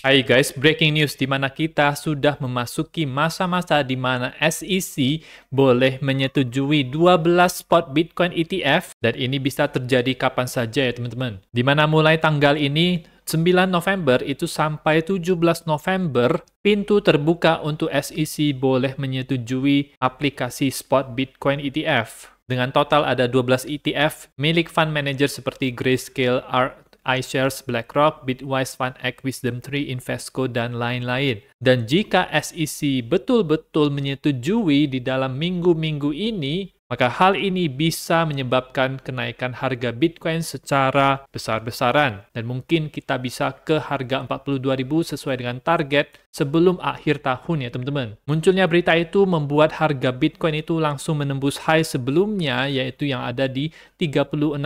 Hai guys, breaking news di mana kita sudah memasuki masa-masa di mana SEC boleh menyetujui 12 spot Bitcoin ETF dan ini bisa terjadi kapan saja ya teman-teman. Di mana mulai tanggal ini 9 November itu sampai 17 November pintu terbuka untuk SEC boleh menyetujui aplikasi spot Bitcoin ETF. Dengan total ada 12 ETF milik fund manager seperti Grayscale, R iShares BlackRock, Bitwise X, Wisdom3, Invesco, dan lain-lain. Dan jika SEC betul-betul menyetujui di dalam minggu-minggu ini maka hal ini bisa menyebabkan kenaikan harga Bitcoin secara besar-besaran. Dan mungkin kita bisa ke harga 42.000 sesuai dengan target sebelum akhir tahun ya teman-teman. Munculnya berita itu membuat harga Bitcoin itu langsung menembus high sebelumnya yaitu yang ada di 36.000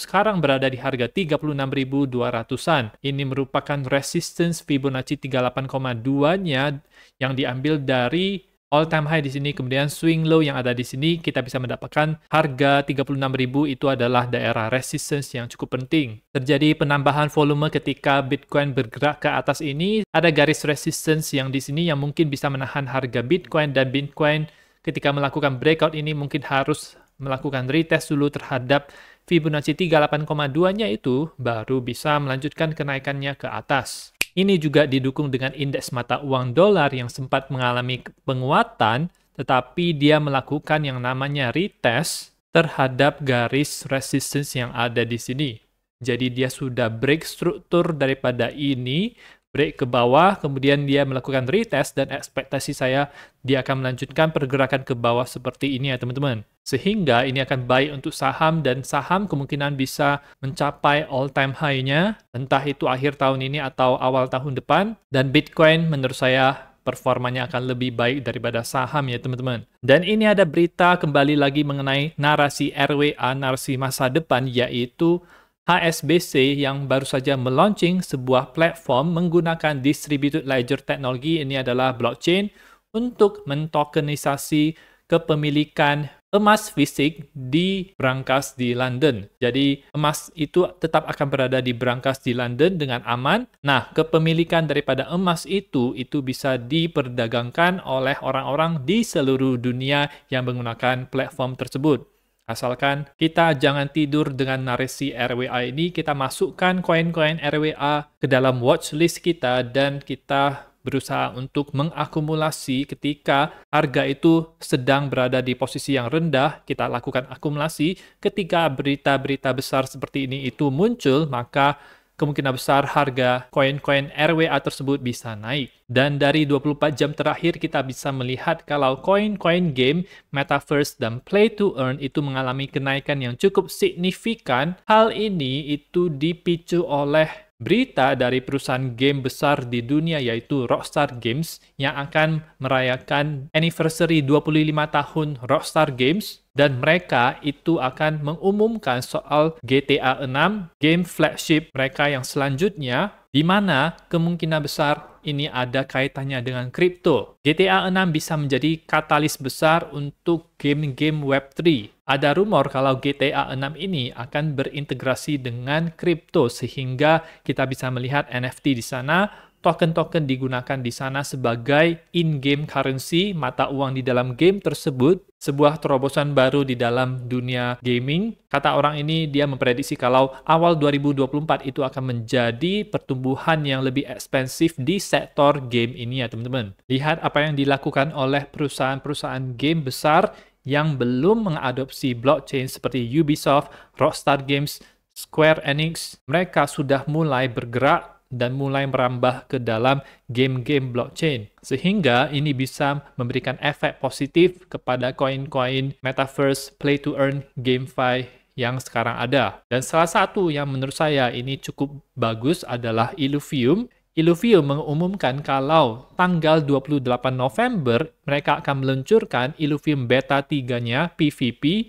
sekarang berada di harga 36.200-an. Ini merupakan resistance Fibonacci 38,2-nya yang diambil dari all time high di sini, kemudian swing low yang ada di sini, kita bisa mendapatkan harga 36.000 itu adalah daerah resistance yang cukup penting. Terjadi penambahan volume ketika Bitcoin bergerak ke atas ini, ada garis resistance yang di sini yang mungkin bisa menahan harga Bitcoin dan Bitcoin ketika melakukan breakout ini mungkin harus melakukan retest dulu terhadap Fibonacci 38,2-nya itu baru bisa melanjutkan kenaikannya ke atas. Ini juga didukung dengan indeks mata uang dolar yang sempat mengalami penguatan, tetapi dia melakukan yang namanya retest terhadap garis resistance yang ada di sini. Jadi dia sudah break struktur daripada ini break ke bawah, kemudian dia melakukan retest dan ekspektasi saya dia akan melanjutkan pergerakan ke bawah seperti ini ya teman-teman. Sehingga ini akan baik untuk saham dan saham kemungkinan bisa mencapai all time high-nya entah itu akhir tahun ini atau awal tahun depan dan Bitcoin menurut saya performanya akan lebih baik daripada saham ya teman-teman. Dan ini ada berita kembali lagi mengenai narasi RWA, narasi masa depan yaitu HSBC yang baru saja meluncing sebuah platform menggunakan distributed ledger teknologi ini adalah blockchain untuk mentokenisasi kepemilikan emas fisik di brankas di London. Jadi emas itu tetap akan berada di brankas di London dengan aman. Nah, kepemilikan daripada emas itu itu bisa diperdagangkan oleh orang-orang di seluruh dunia yang menggunakan platform tersebut. Asalkan kita jangan tidur dengan narasi RWA ini, kita masukkan koin-koin RWA ke dalam watchlist kita dan kita berusaha untuk mengakumulasi ketika harga itu sedang berada di posisi yang rendah, kita lakukan akumulasi. Ketika berita-berita besar seperti ini itu muncul, maka kemungkinan besar harga koin-koin RWA tersebut bisa naik. Dan dari 24 jam terakhir kita bisa melihat kalau koin-koin game, metaverse, dan play to earn itu mengalami kenaikan yang cukup signifikan. Hal ini itu dipicu oleh berita dari perusahaan game besar di dunia yaitu Rockstar Games yang akan merayakan anniversary 25 tahun Rockstar Games dan mereka itu akan mengumumkan soal GTA 6 game flagship mereka yang selanjutnya di mana kemungkinan besar ini ada kaitannya dengan kripto. GTA 6 bisa menjadi katalis besar untuk game-game Web3. Ada rumor kalau GTA 6 ini akan berintegrasi dengan kripto sehingga kita bisa melihat NFT di sana token-token digunakan di sana sebagai in-game currency, mata uang di dalam game tersebut, sebuah terobosan baru di dalam dunia gaming. Kata orang ini, dia memprediksi kalau awal 2024 itu akan menjadi pertumbuhan yang lebih ekspensif di sektor game ini ya teman-teman. Lihat apa yang dilakukan oleh perusahaan-perusahaan game besar yang belum mengadopsi blockchain seperti Ubisoft, Rockstar Games, Square Enix, mereka sudah mulai bergerak dan mulai merambah ke dalam game-game blockchain. Sehingga ini bisa memberikan efek positif kepada koin-koin metaverse play to earn GameFi yang sekarang ada. Dan salah satu yang menurut saya ini cukup bagus adalah Illuvium. Illuvium mengumumkan kalau tanggal 28 November mereka akan meluncurkan Illuvium Beta 3-nya PVP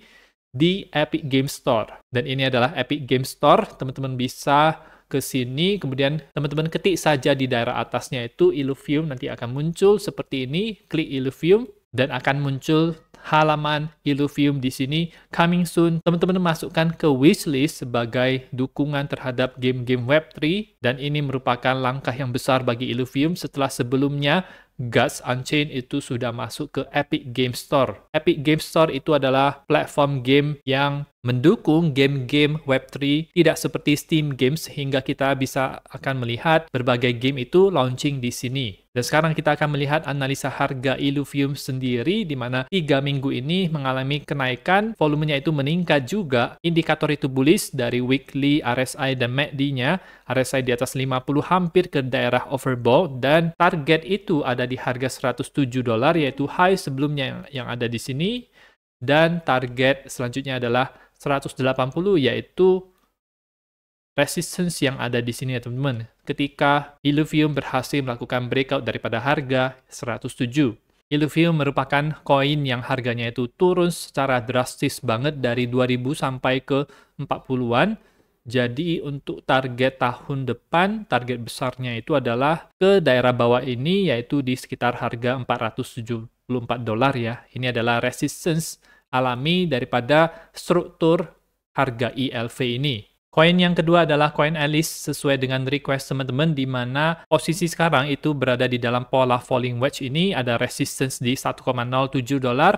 di Epic Game Store. Dan ini adalah Epic Game Store, teman-teman bisa ke sini, kemudian teman-teman ketik saja di daerah atasnya itu Illuvium, nanti akan muncul seperti ini, klik Illuvium, dan akan muncul halaman Illuvium di sini coming soon. Teman-teman masukkan ke wishlist sebagai dukungan terhadap game-game Web3 dan ini merupakan langkah yang besar bagi Illuvium setelah sebelumnya Gods Unchained itu sudah masuk ke Epic Game Store. Epic Game Store itu adalah platform game yang mendukung game-game Web3 tidak seperti Steam Games sehingga kita bisa akan melihat berbagai game itu launching di sini. Dan sekarang kita akan melihat analisa harga Illuvium sendiri di mana 3 minggu ini mengalami kenaikan, volumenya itu meningkat juga. Indikator itu bullish dari weekly RSI dan MACD-nya. E RSI di atas 50 hampir ke daerah overbought dan target itu ada di harga 107 dolar yaitu high sebelumnya yang, ada di sini dan target selanjutnya adalah 180 yaitu resistance yang ada di sini ya teman-teman. Ketika Illuvium berhasil melakukan breakout daripada harga 107. Illuvium merupakan koin yang harganya itu turun secara drastis banget dari 2000 sampai ke 40-an. Jadi untuk target tahun depan, target besarnya itu adalah ke daerah bawah ini yaitu di sekitar harga 474 dolar ya. Ini adalah resistance alami daripada struktur harga ILV ini. Koin yang kedua adalah koin Alice sesuai dengan request teman-teman di mana posisi sekarang itu berada di dalam pola falling wedge ini ada resistance di 1,07 dolar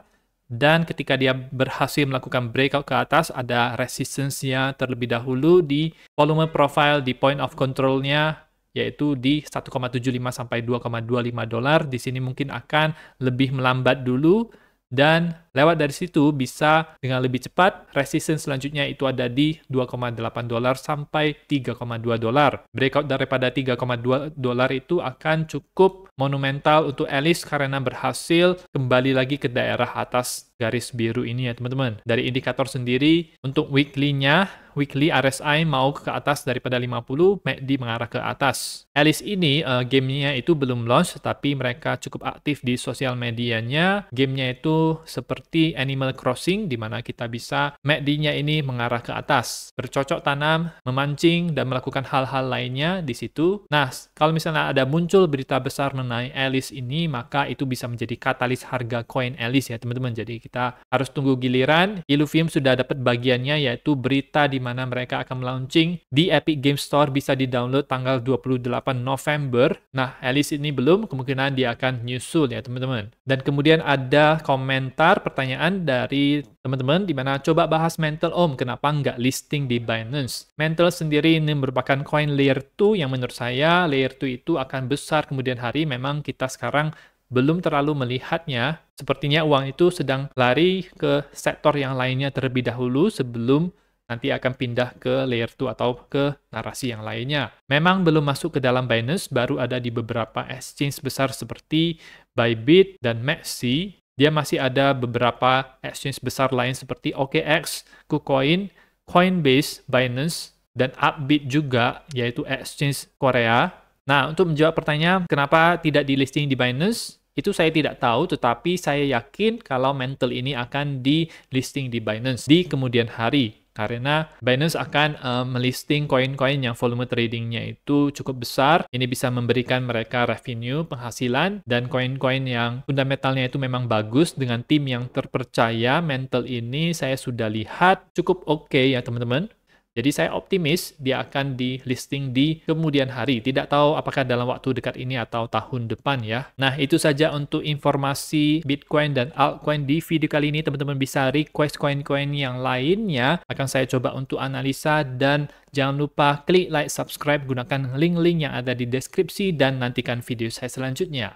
dan ketika dia berhasil melakukan breakout ke atas ada resistance-nya terlebih dahulu di volume profile di point of control-nya yaitu di 1,75 sampai 2,25 dolar. Di sini mungkin akan lebih melambat dulu dan Lewat dari situ bisa dengan lebih cepat, resistance selanjutnya itu ada di 2,8 dolar sampai 3,2 dolar. Breakout daripada 3,2 dolar itu akan cukup monumental untuk Alice karena berhasil kembali lagi ke daerah atas garis biru ini ya teman-teman. Dari indikator sendiri untuk weekly-nya, weekly RSI mau ke atas daripada 50, MACD mengarah ke atas. Alice ini uh, gamenya itu belum launch tapi mereka cukup aktif di sosial medianya. Gamenya itu seperti seperti Animal Crossing di mana kita bisa MACD-nya ini mengarah ke atas, bercocok tanam, memancing, dan melakukan hal-hal lainnya di situ. Nah, kalau misalnya ada muncul berita besar mengenai Alice ini, maka itu bisa menjadi katalis harga koin Alice ya teman-teman. Jadi kita harus tunggu giliran. Illuvium sudah dapat bagiannya yaitu berita di mana mereka akan launching di Epic Game Store bisa di-download tanggal 28 November. Nah, Alice ini belum, kemungkinan dia akan nyusul ya teman-teman. Dan kemudian ada komentar pertanyaan dari teman-teman di mana coba bahas Mental Om, kenapa nggak listing di Binance? Mental sendiri ini merupakan coin layer 2 yang menurut saya layer 2 itu akan besar kemudian hari memang kita sekarang belum terlalu melihatnya. Sepertinya uang itu sedang lari ke sektor yang lainnya terlebih dahulu sebelum nanti akan pindah ke layer 2 atau ke narasi yang lainnya. Memang belum masuk ke dalam Binance, baru ada di beberapa exchange besar seperti Bybit dan Maxi, dia masih ada beberapa exchange besar lain seperti OKX, KuCoin, Coinbase, Binance, dan Upbit juga, yaitu exchange Korea. Nah, untuk menjawab pertanyaan kenapa tidak di listing di Binance, itu saya tidak tahu, tetapi saya yakin kalau Mental ini akan di listing di Binance di kemudian hari karena Binance akan uh, melisting koin-koin yang volume tradingnya itu cukup besar. Ini bisa memberikan mereka revenue, penghasilan, dan koin-koin yang fundamentalnya itu memang bagus dengan tim yang terpercaya. Mental ini saya sudah lihat cukup oke okay ya teman-teman. Jadi saya optimis dia akan di listing di kemudian hari. Tidak tahu apakah dalam waktu dekat ini atau tahun depan ya. Nah, itu saja untuk informasi Bitcoin dan altcoin di video kali ini. Teman-teman bisa request koin-koin yang lainnya. Akan saya coba untuk analisa dan jangan lupa klik like, subscribe, gunakan link-link yang ada di deskripsi dan nantikan video saya selanjutnya.